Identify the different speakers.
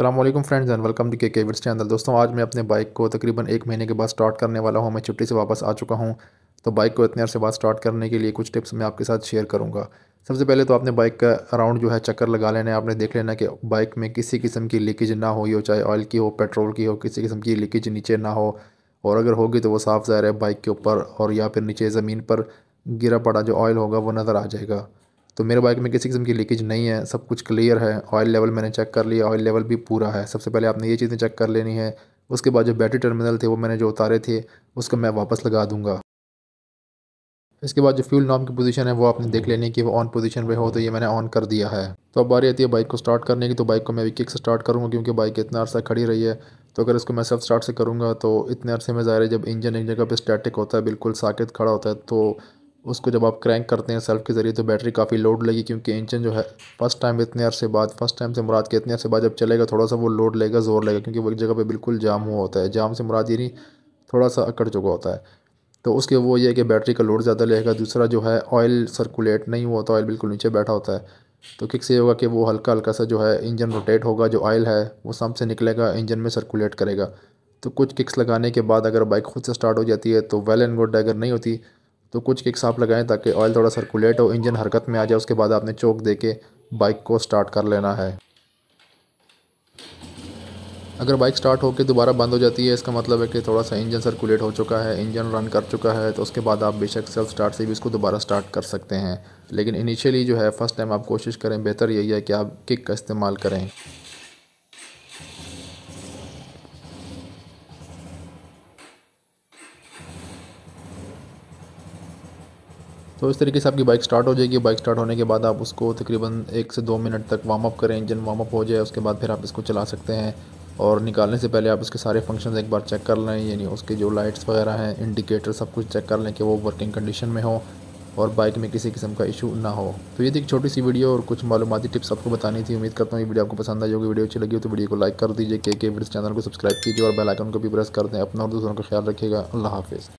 Speaker 1: अल्लाम friends and welcome to के केविट्स channel दोस्तों आज मैं अपने बाइक को तकरीबन एक महीने के बाद स्टार्ट करने वाला हूँ मैं छुट्टी से वापस आ चुका हूँ तो बाइक को इतने अरसे बाद स्टार्ट करने के लिए कुछ टिप्स मैं आपके साथ शेयर करूँगा सबसे पहले तो आपने बाइक का राउंड जो है चक्कर लगा लेना है आपने देख लेना कि बाइक में किसी किस्म की लीकेज ना हो चाहे ऑयल की हो पेट्रोल की हो किसी किस्म की लीकेज नीचे ना हो और अगर होगी तो वो साफ़ ज़ाहिर है बाइक के ऊपर और या फिर नीचे ज़मीन पर गिरा पड़ा जो ऑयल होगा वो नज़र आ जाएगा तो मेरे बाइक में किसी किस्म की लीकेज नहीं है सब कुछ क्लियर है ऑयल लेवल मैंने चेक कर लिया ऑयल लेवल भी पूरा है सबसे पहले आपने ये चीज़ें चेक कर लेनी है उसके बाद जो बैटरी टर्मिनल थे वो मैंने जो उतारे थे उसको मैं वापस लगा दूंगा इसके बाद जो फ्यूल नाम की पोजीशन है वो आपने देख लेनी कि वो ऑन पोजीशन पे हो तो ये मैंने ऑन कर दिया है तो अब बारी आती है बाइक को स्टार्ट करने की तो बाइक को मैं भी किक से स्टार्ट करूँगा क्योंकि बाइक इतना अर्सा खड़ी रही है तो अगर इसको मैं सेल्फ स्टार्ट से करूँगा तो इतने अरसे में ज़ाहिर है जब इंजन एक जगह पर स्टैटिक होता है बिल्कुल साकेत खड़ा होता है तो उसको जब आप क्रैंक करते हैं सेल्फ के ज़रिए तो बैटरी काफ़ी लोड लगी क्योंकि इंजन जो है फर्स्ट टाइम इतने से बाद फर्स्ट टाइम से मुराद के इतने अरसे बाद जब चलेगा थोड़ा सा वो लोड लेगा जोर लेगा क्योंकि वो एक जगह पे बिल्कुल जाम हुआ होता है जाम से मुराद यही थोड़ा सा अकड़ चुका होता है तो उसके वो ये कि बैटरी का लोड ज़्यादा लेगा दूसरा जो है ऑयल सर्कुलेट नहीं हुआ होता तो ऑयल बिल्कुल नीचे बैठा होता है तो किक से ये होगा कि वो हल्का हल्का सा जो है इंजन रोटेट होगा जो ऑयल है वो सम से निकलेगा इंजन में सर्कुलेट करेगा तो कुछ किक्स लगाने के बाद अगर बाइक खुद से स्टार्ट हो जाती है तो वेल एंड गुड अगर नहीं होती तो कुछ किक्स आप लगाएं ताकि ऑयल थोड़ा सर्कुलेट हो इंजन हरकत में आ जाए उसके बाद आपने चौक दे के बाइक को स्टार्ट कर लेना है अगर बाइक स्टार्ट होकर दोबारा बंद हो जाती है इसका मतलब है कि थोड़ा सा इंजन सर्कुलेट हो चुका है इंजन रन कर चुका है तो उसके बाद आप बेशक सेल्फ स्टार्ट से भी इसको दोबारा स्टार्ट कर सकते हैं लेकिन इनिशियली जो है फ़र्स्ट टाइम आप कोशिश करें बेहतर यही है कि आप किक का इस्तेमाल करें तो इस तरीके से आपकी बाइक स्टार्ट हो जाएगी बाइक स्टार्ट होने के बाद आप उसको तकरीबन एक से दो मिनट तक वार्म अप करें इंजन वार्म अप हो जाए उसके बाद फिर आप इसको चला सकते हैं और निकालने से पहले आप उसके सारे फंक्शन एक बार चेक कर लें यानी उसके जो लाइट्स वगैरह हैं इंडिकेटर सब कुछ चेक कर लें कि वो वर्किंग कंडीशन में हो और बाइक में किसी किस्म का इशू ना हो तो ये थी एक छोटी सी वीडियो और कुछ मालूमती टिप्स आपको बतानी थी उम्मीद करता हूँ ये वीडियो आपको पसंद आई होगी वीडियो अच्छी लगी हो तो वीडियो को लाइक कर दीजिए के के वीडियो चैनल को सब्सक्राइब कीजिए और बेल आइकन को भी प्रेस कर दें अपना और दूसरों का ख्याल रखिएगा अल्लाह हाफिज़